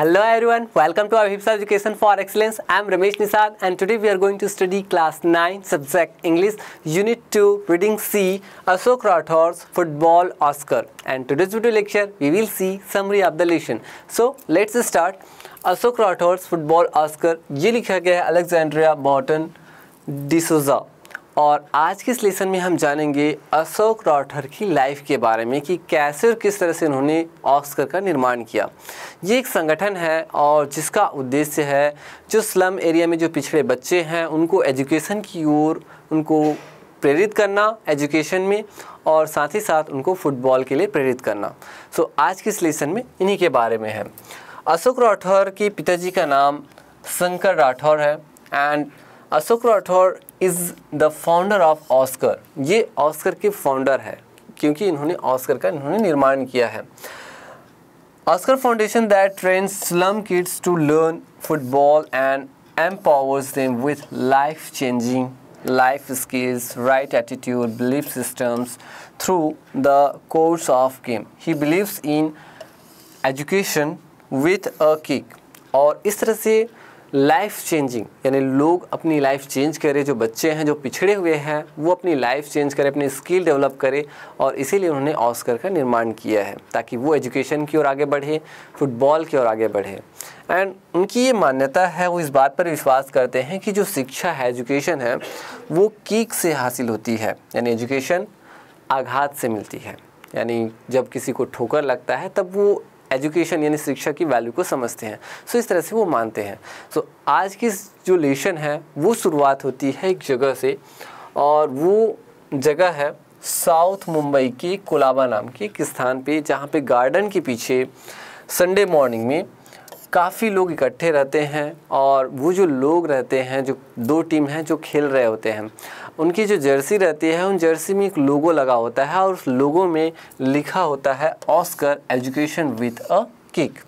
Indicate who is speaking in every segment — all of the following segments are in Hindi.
Speaker 1: Hello everyone, welcome to Avipsa Education for Excellence. I am Ramesh Nisad and today we are going to study class 9 subject English Unit 2 Reading C Ashok Rathor's Football Oscar. And today's video lecture we will see summary of the lesson. So let's start. Ashok Rathor's Football Oscar ये लिखा गया है अलेक्जेंड्रिया बॉटन और आज के इस लेसन में हम जानेंगे अशोक राठौर की लाइफ के बारे में कि कैसे और किस तरह से इन्होंने ऑक्सकर का निर्माण किया ये एक संगठन है और जिसका उद्देश्य है जो स्लम एरिया में जो पिछड़े बच्चे हैं उनको एजुकेशन की ओर उनको प्रेरित करना एजुकेशन में और साथ ही साथ उनको फुटबॉल के लिए प्रेरित करना सो so, आज के इस लेसन में इन्हीं के बारे में है अशोक राठौर के पिताजी का नाम शंकर राठौर है and Ashok Rathore is the founder of Oscar ये ऑस्कर के फाउंडर है क्योंकि इन्होंने ऑस्कर का इन्होंने निर्माण किया है Oscar foundation that train slum kids to learn football and empowers them with life changing life skills right attitude belief systems through the course of game he believes in education with a kick और इस तरह से लाइफ चेंजिंग यानी लोग अपनी लाइफ चेंज करें जो बच्चे हैं जो पिछड़े हुए हैं वो अपनी लाइफ चेंज करें अपनी स्किल डेवलप करें और इसीलिए उन्होंने ऑस्कर का निर्माण किया है ताकि वो एजुकेशन की ओर आगे बढ़े फुटबॉल की ओर आगे बढ़े एंड उनकी ये मान्यता है वो इस बात पर विश्वास करते हैं कि जो शिक्षा है एजुकेशन है वो कीक से हासिल होती है यानी एजुकेशन आघात से मिलती है यानी जब किसी को ठोकर लगता है तब वो एजुकेशन यानी शिक्षा की वैल्यू को समझते हैं सो इस तरह से वो मानते हैं सो आज की जो लेशन है वो शुरुआत होती है एक जगह से और वो जगह है साउथ मुंबई की कोलाबा नाम के एक स्थान पे जहाँ पे गार्डन के पीछे संडे मॉर्निंग में काफ़ी लोग इकट्ठे रहते हैं और वो जो लोग रहते हैं जो दो टीम हैं जो खेल रहे होते हैं उनकी जो जर्सी रहती है उन जर्सी में एक लोगो लगा होता है और उस लोगो में लिखा होता है Oscar education with a kick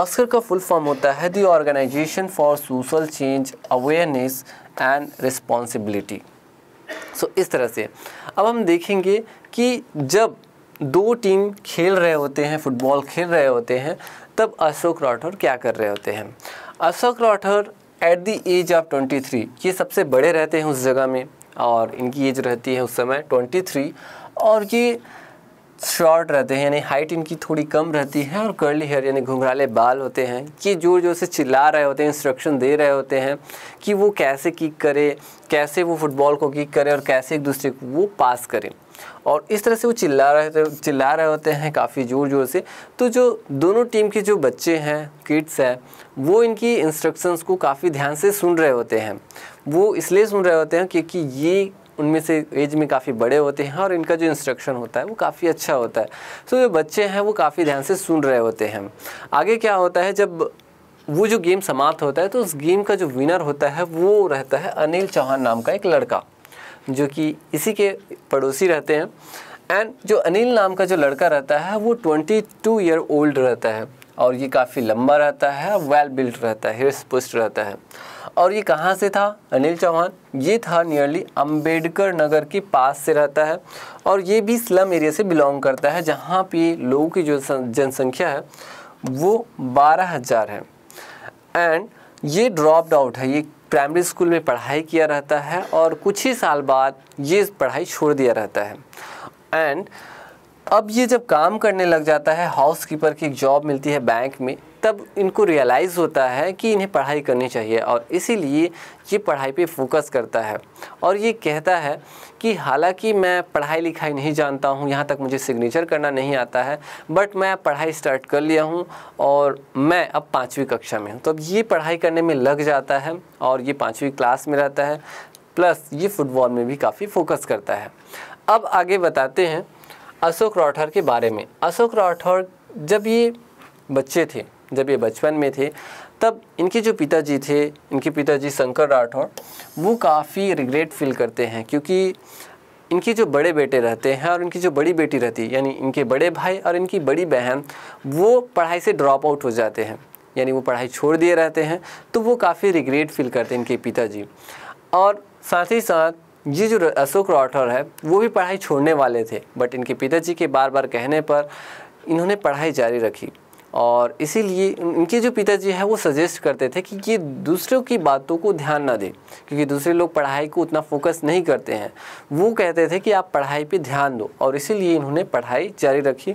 Speaker 1: Oscar का फुल फॉर्म होता है the organisation for social change awareness and responsibility so इस तरह से अब हम देखेंगे कि जब दो टीम खेल रहे होते हैं फुटबॉल खेल रहे होते हैं तब अशोक राठौर क्या कर रहे होते हैं Ashok Rathore at the age of 23 ये सबसे बड़े रहते हैं उस जगह में और इनकी एज रहती है उस समय 23 और ये शॉर्ट रहते हैं यानी हाइट इनकी थोड़ी कम रहती है और कर्ली हेयर यानी घुंघराले बाल होते हैं ये ज़ोर ज़ोर से चिल्ला रहे होते हैं इंस्ट्रक्शन दे रहे होते हैं कि वो कैसे किक करे कैसे वो फुटबॉल को किक करे और कैसे एक दूसरे को वो पास करें और इस तरह से वो चिल्ला रहे चिल्ला रहे होते हैं काफ़ी ज़ोर ज़ोर से तो जो दोनों टीम के जो बच्चे हैं किड्स हैं वो इनकी इंस्ट्रक्शंस को काफ़ी ध्यान से सुन रहे होते हैं वो इसलिए सुन रहे होते हैं क्योंकि ये उनमें से एज में काफ़ी बड़े होते हैं और इनका जो इंस्ट्रक्शन होता है वो काफ़ी अच्छा होता है तो जो बच्चे हैं वो काफ़ी ध्यान से सुन रहे होते हैं आगे क्या होता है जब वो जो गेम समाप्त होता है तो उस गेम का जो विनर होता है वो रहता है अनिल चौहान नाम का एक लड़का जो कि इसी के पड़ोसी रहते हैं एंड जो अनिल नाम का जो लड़का रहता है वो 22 ईयर ओल्ड रहता है और ये काफ़ी लंबा रहता है वेल बिल्ट रहता है हिरस पुष्ट रहता है और ये कहाँ से था अनिल चौहान ये था नियरली अंबेडकर नगर के पास से रहता है और ये भी स्लम एरिया से बिलोंग करता है जहाँ पे लोगों की जो जनसंख्या है वो बारह हज़ार है एंड ये ड्रॉप्ड आउट है ये प्राइमरी स्कूल में पढ़ाई किया रहता है और कुछ ही साल बाद ये पढ़ाई छोड़ दिया रहता है एंड अब ये जब काम करने लग जाता है हाउस कीपर की एक जॉब मिलती है बैंक में तब इनको रियलाइज़ होता है कि इन्हें पढ़ाई करनी चाहिए और इसीलिए ये पढ़ाई पे फोकस करता है और ये कहता है कि हालांकि मैं पढ़ाई लिखाई नहीं जानता हूँ यहाँ तक मुझे सिग्नेचर करना नहीं आता है बट मैं पढ़ाई स्टार्ट कर लिया हूँ और मैं अब पाँचवीं कक्षा में हूँ तो अब ये पढ़ाई करने में लग जाता है और ये पाँचवीं क्लास में रहता है प्लस ये फुटबॉल में भी काफ़ी फोकस करता है अब आगे बताते हैं अशोक राठौर के बारे में अशोक राठौर जब ये बच्चे थे जब ये बचपन में थे तब इनके जो पिताजी थे इनके पिताजी शंकर राठौर वो काफ़ी रिग्रेट फील करते हैं क्योंकि इनके जो बड़े बेटे रहते हैं और इनकी जो बड़ी बेटी रहती है यानी इनके बड़े भाई और इनकी बड़ी बहन वो पढ़ाई से ड्रॉप आउट हो जाते हैं यानी वो पढ़ाई छोड़ दिए रहते हैं तो वो काफ़ी रिग्रेट फील करते हैं इनके पिताजी और साथ ही साथ ये जो अशोक राठौर है वो भी पढ़ाई छोड़ने वाले थे बट इनके पिताजी के बार बार कहने पर इन्होंने पढ़ाई जारी रखी और इसीलिए इनके जो पिताजी हैं वो सजेस्ट करते थे कि ये दूसरों की बातों को ध्यान ना दें क्योंकि दूसरे लोग पढ़ाई को उतना फोकस नहीं करते हैं वो कहते थे कि आप पढ़ाई पे ध्यान दो और इसीलिए इन्होंने पढ़ाई जारी रखी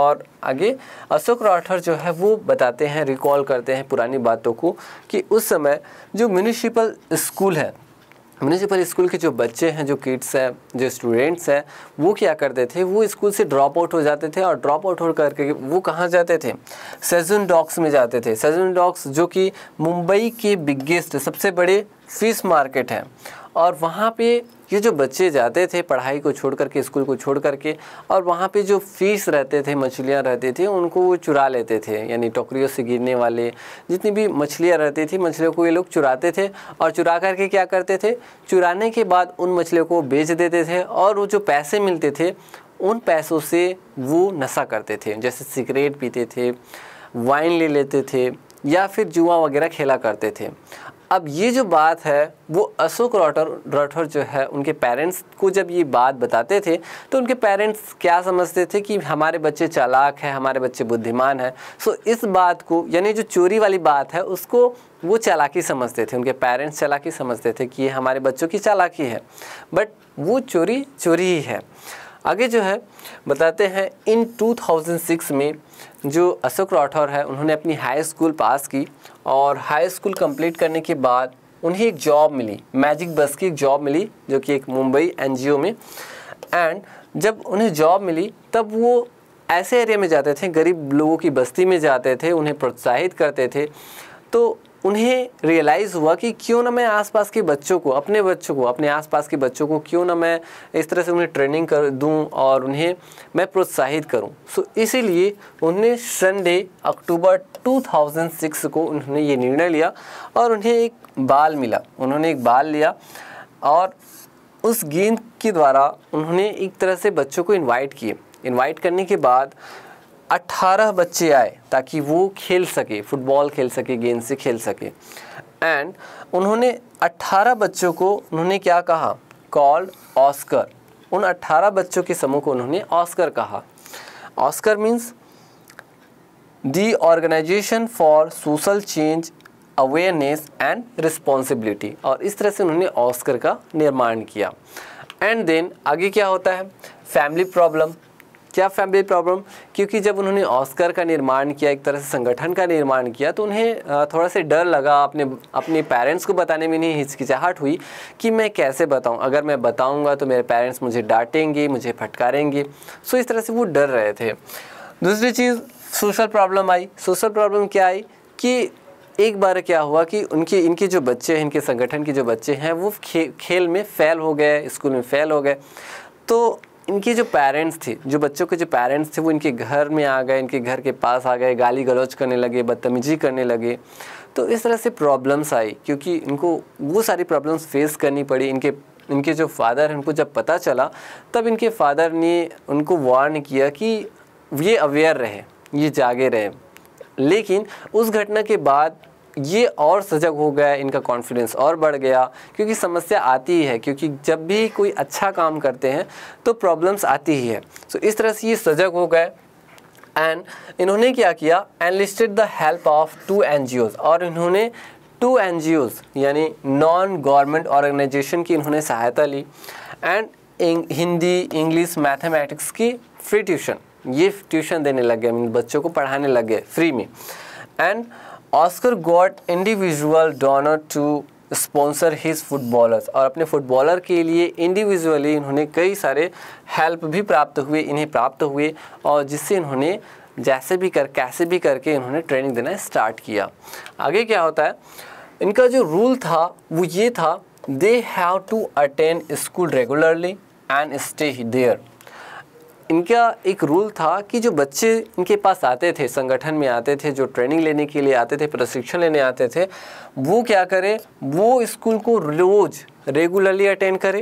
Speaker 1: और आगे अशोक राठौर जो है वो बताते हैं रिकॉल करते हैं पुरानी बातों को कि उस समय जो म्यूनिसिपल स्कूल है म्यूनसिपल स्कूल के जो बच्चे हैं जो किड्स हैं जो स्टूडेंट्स हैं वो क्या करते थे वो स्कूल से ड्रॉप आउट हो जाते थे और ड्रॉप आउट हो करके वो कहाँ जाते थे सेजन डॉक्स में जाते थे सेजन डॉक्स जो कि मुंबई के बिगेस्ट सबसे बड़े फिश मार्केट है और वहाँ पे ये जो बच्चे जाते थे पढ़ाई को छोड़ करके स्कूल को छोड़ करके और वहाँ पे जो फीस रहते थे मछलियाँ रहती थी उनको वो चुरा लेते थे यानी टोकरियों से गिरने वाले जितनी भी मछलियाँ रहती थी मछलियों को ये लोग चुराते थे और चुरा करके क्या करते थे चुराने के बाद उन मछलियों को बेच देते थे और वो जो पैसे मिलते थे उन पैसों से वो नशा करते थे जैसे सिगरेट पीते थे वाइन ले लेते थे या फिर जुआ वगैरह खेला करते थे अब ये जो बात है वो अशोक राठौर राठौर जो है उनके पेरेंट्स को जब ये बात बताते थे तो उनके पेरेंट्स क्या समझते थे कि हमारे बच्चे चालाक हैं हमारे बच्चे बुद्धिमान हैं सो इस बात को यानी जो चोरी वाली बात है उसको वो चालाकी समझते थे उनके पेरेंट्स चालाकी समझते थे कि ये हमारे बच्चों की चालाकी है बट वो चोरी चोरी ही है आगे जो है बताते हैं इन 2006 में जो अशोक राठौर है उन्होंने अपनी हाई स्कूल पास की और हाई स्कूल कंप्लीट करने के बाद उन्हें एक जॉब मिली मैजिक बस की एक जॉब मिली जो कि एक मुंबई एनजीओ में एंड जब उन्हें जॉब मिली तब वो ऐसे एरिया में जाते थे गरीब लोगों की बस्ती में जाते थे उन्हें प्रोत्साहित करते थे तो उन्हें रियलाइज़ हुआ कि क्यों ना मैं आसपास के बच्चों को अपने बच्चों को अपने आसपास के बच्चों को क्यों ना मैं इस तरह से उन्हें ट्रेनिंग कर दूं और उन्हें मैं प्रोत्साहित करूं सो so, इसीलिए उन्हें संडे अक्टूबर 2006 को उन्होंने ये निर्णय लिया और उन्हें एक बाल मिला उन्होंने एक बाल लिया और उस गेंद के द्वारा उन्होंने एक तरह से बच्चों को इन्वाइट किए इन्वाइट करने के बाद 18 बच्चे आए ताकि वो खेल सके फुटबॉल खेल सके गेंद से खेल सके एंड उन्होंने 18 बच्चों को उन्होंने क्या कहा कॉल्ड ऑस्कर उन 18 बच्चों के समूह को उन्होंने ऑस्कर कहा Oscar means the organisation for social change awareness and responsibility और इस तरह से उन्होंने ऑस्कर का निर्माण किया एंड देन आगे क्या होता है फैमिली प्रॉब्लम क्या फैमिली प्रॉब्लम क्योंकि जब उन्होंने ऑस्कर का निर्माण किया एक तरह से संगठन का निर्माण किया तो उन्हें थोड़ा सा डर लगा अपने अपने पेरेंट्स को बताने में नहीं हिचकिचाहट हुई कि मैं कैसे बताऊँ अगर मैं बताऊँगा तो मेरे पेरेंट्स मुझे डांटेंगे मुझे फटकारेंगे सो इस तरह से वो डर रहे थे दूसरी चीज़ सोशल प्रॉब्लम आई सोशल प्रॉब्लम क्या आई कि एक बार क्या हुआ कि उनके इनके जो बच्चे हैं इनके संगठन के जो बच्चे हैं वो खे, खेल में फ़ेल हो गए स्कूल में फ़ेल हो गए तो इनके जो पेरेंट्स थे जो बच्चों के जो पेरेंट्स थे वो इनके घर में आ गए इनके घर के पास आ गए गाली गलौज करने लगे बदतमीजी करने लगे तो इस तरह से प्रॉब्लम्स आई क्योंकि इनको वो सारी प्रॉब्लम्स फेस करनी पड़ी इनके इनके जो फादर हैं उनको जब पता चला तब इनके फादर ने उनको वार्न किया कि ये अवेयर रहे ये जागे रहे लेकिन उस घटना के बाद ये और सजग हो गया इनका कॉन्फिडेंस और बढ़ गया क्योंकि समस्या आती ही है क्योंकि जब भी कोई अच्छा काम करते हैं तो प्रॉब्लम्स आती ही है सो so, इस तरह से ये सजग हो गए एंड इन्होंने क्या किया enlisted the help of two N और इन्होंने टू एन यानी नॉन गवर्नमेंट ऑर्गेनाइजेशन की इन्होंने सहायता ली एंड हिंदी इंग्लिश मैथमेटिक्स की फ्री ट्यूशन ये ट्यूशन देने लग गए बच्चों को पढ़ाने लग गए फ्री में and Oscar got individual donor to sponsor his footballers और अपने फुटबॉलर के लिए इंडिविजुअली इन्होंने कई सारे हेल्प भी प्राप्त हुए इन्हें प्राप्त हुए और जिससे इन्होंने जैसे भी कर कैसे भी करके इन्होंने ट्रेनिंग देना स्टार्ट किया आगे क्या होता है इनका जो रूल था वो ये था they have to attend school regularly and stay there इनका एक रूल था कि जो बच्चे इनके पास आते थे संगठन में आते थे जो ट्रेनिंग लेने के लिए आते थे प्रशिक्षण लेने आते थे वो क्या करें वो स्कूल को रोज़ रेगुलरली अटेंड करें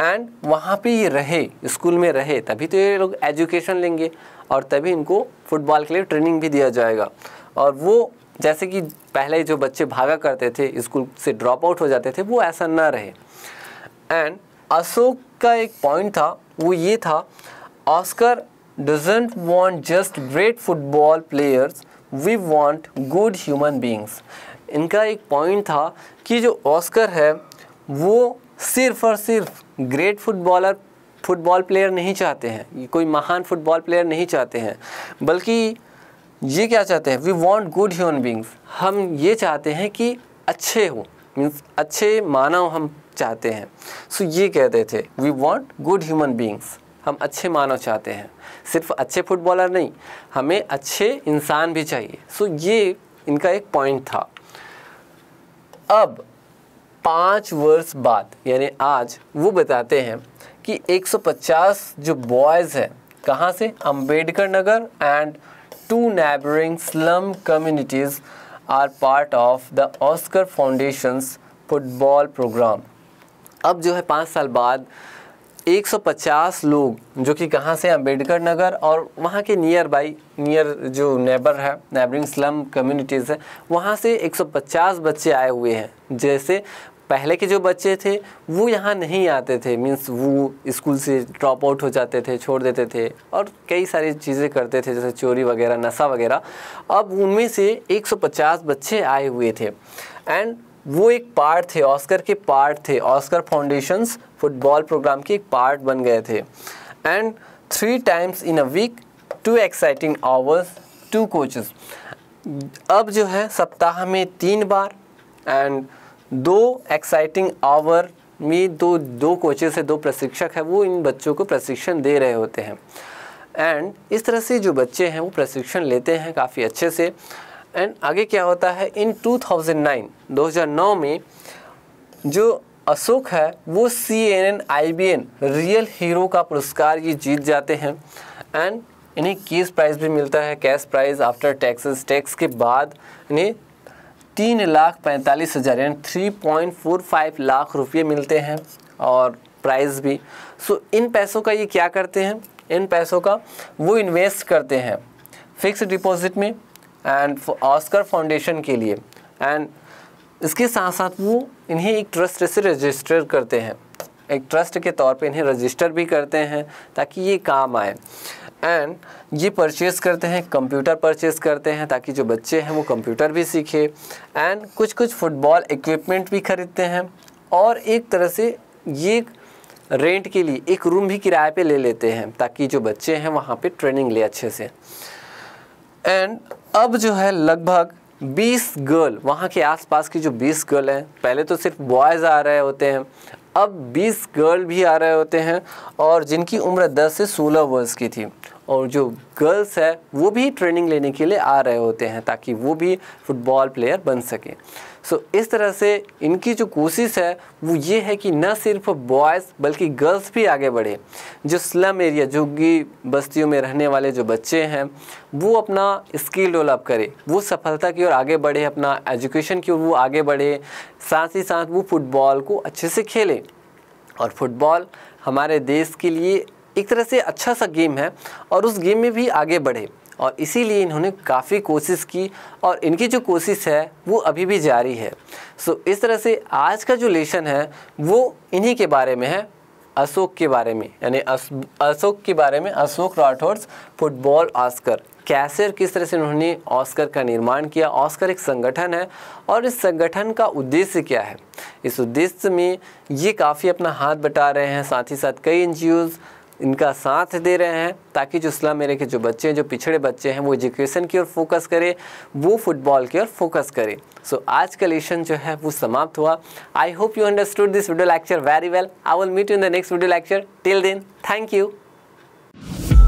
Speaker 1: एंड वहाँ पे ये रहे स्कूल में रहे तभी तो ये लोग एजुकेशन लेंगे और तभी इनको फुटबॉल के लिए ट्रेनिंग भी दिया जाएगा और वो जैसे कि पहले जो बच्चे भागा करते थे स्कूल से ड्रॉप आउट हो जाते थे वो ऐसा ना रहे एंड अशोक का एक पॉइंट था वो ये था Oscar doesn't want just great football players, we want good human beings. इनका एक पॉइंट था कि जो ऑस्कर है वो सिर्फ और सिर्फ ग्रेट फुटबॉलर फुटबॉल प्लेयर नहीं चाहते हैं कोई महान फुटबॉल प्लेयर नहीं चाहते हैं बल्कि ये क्या चाहते हैं we want good human beings हम ये चाहते हैं कि अच्छे हो मीन्स अच्छे मानव हम चाहते हैं सो so, ये कहते थे we want good human beings हम अच्छे मानव चाहते हैं सिर्फ अच्छे फुटबॉलर नहीं हमें अच्छे इंसान भी चाहिए सो ये इनका एक पॉइंट था अब पाँच वर्ष बाद यानी आज वो बताते हैं कि 150 जो बॉयज़ हैं कहाँ से Ambedkar Nagar and two neighbouring slum communities are part of the Oscar foundation's football programme अब जो है पाँच साल बाद 150 लोग जो कि कहाँ से अम्बेडकर नगर और वहाँ के नियर बाई नियर जो नेबर है नेबरिंग स्लम कम्युनिटीज़ है वहाँ से 150 बच्चे आए हुए हैं जैसे पहले के जो बच्चे थे वो यहाँ नहीं आते थे मीन्स वो स्कूल से ड्रॉप आउट हो जाते थे छोड़ देते थे और कई सारी चीज़ें करते थे जैसे चोरी वगैरह नशा वगैरह अब उनमें से 150 बच्चे आए हुए थे एंड वो एक पार्ट थे ऑस्कर के पार्ट थे ऑस्कर फाउंडेशंस फुटबॉल प्रोग्राम के एक पार्ट बन गए थे and three times in a week two exciting hours two coaches अब जो है सप्ताह में तीन बार एंड दो एक्साइटिंग आवर में दो दो कोचेस है दो प्रशिक्षक है वो इन बच्चों को प्रशिक्षण दे रहे होते हैं एंड इस तरह से जो बच्चे हैं वो प्रशिक्षण लेते हैं काफ़ी अच्छे से एंड आगे क्या होता है इन 2009 2009 में जो अशोक है वो C N N I B N real hero का पुरस्कार ये जीत जाते हैं एंड इन्हें केस प्राइज़ भी मिलता है cash prize after taxes tax के बाद इन्हें तीन लाख पैंतालीस हज़ार यानी three point four five lakh रुपये मिलते हैं और प्राइज़ भी सो so, इन पैसों का ये क्या करते हैं इन पैसों का वो इन्वेस्ट करते हैं फिक्स डिपॉजिट में एंड ऑस्कर फाउंडेशन के लिए एंड इसके साथ साथ वो इन्हें एक ट्रस्ट से रजिस्टर करते हैं एक ट्रस्ट के तौर पे इन्हें रजिस्टर भी करते हैं ताकि ये काम आए एंड ये परचेस करते हैं कंप्यूटर परचेस करते हैं ताकि जो बच्चे हैं वो कंप्यूटर भी सीखे एंड कुछ कुछ फुटबॉल इक्विपमेंट भी ख़रीदते हैं और एक तरह से ये रेंट के लिए एक रूम भी किराए पे ले लेते हैं ताकि जो बच्चे हैं वहाँ पे ट्रेनिंग ले अच्छे से एंड अब जो है लगभग 20 गर्ल वहाँ के आसपास की जो 20 गर्ल हैं पहले तो सिर्फ बॉयज़ आ रहे होते हैं अब 20 गर्ल भी आ रहे होते हैं और जिनकी उम्र 10 से 16 वर्ष की थी और जो गर्ल्स है वो भी ट्रेनिंग लेने के लिए आ रहे होते हैं ताकि वो भी फुटबॉल प्लेयर बन सकें सो so, इस तरह से इनकी जो कोशिश है वो ये है कि न सिर्फ बॉयज़ बल्कि गर्ल्स भी आगे बढ़े जो स्लम एरिया जो कि बस्तियों में रहने वाले जो बच्चे हैं वो अपना स्किल डेवलप करें वो सफलता की ओर आगे बढ़े अपना एजुकेशन की ओर वो आगे बढ़े साथ ही साथ वो फुटबॉल को अच्छे से खेलें और फुटबॉल हमारे देश के लिए एक तरह से अच्छा सा गेम है और उस गेम में भी आगे बढ़े और इसीलिए इन्होंने काफ़ी कोशिश की और इनकी जो कोशिश है वो अभी भी जारी है सो so, इस तरह से आज का जो लेसन है वो इन्हीं के बारे में है अशोक के बारे में यानी अशोक के बारे में अशोक राठौर्स फुटबॉल ऑस्कर कैसे और किस तरह से उन्होंने ऑस्कर का निर्माण किया ऑस्कर एक संगठन है और इस संगठन का उद्देश्य क्या है इस उद्देश्य में ये काफ़ी अपना हाथ बटा रहे हैं साथ ही साथ कई एन इनका साथ दे रहे हैं ताकि जो इस्लाम मेरे के जो बच्चे हैं जो पिछड़े बच्चे हैं वो एजुकेशन की ओर फोकस करें वो फुटबॉल की ओर फोकस करें सो so, आज का लेसन जो है वो समाप्त हुआ I hope you understood this video lecture very well I will meet you in the next video lecture till then thank you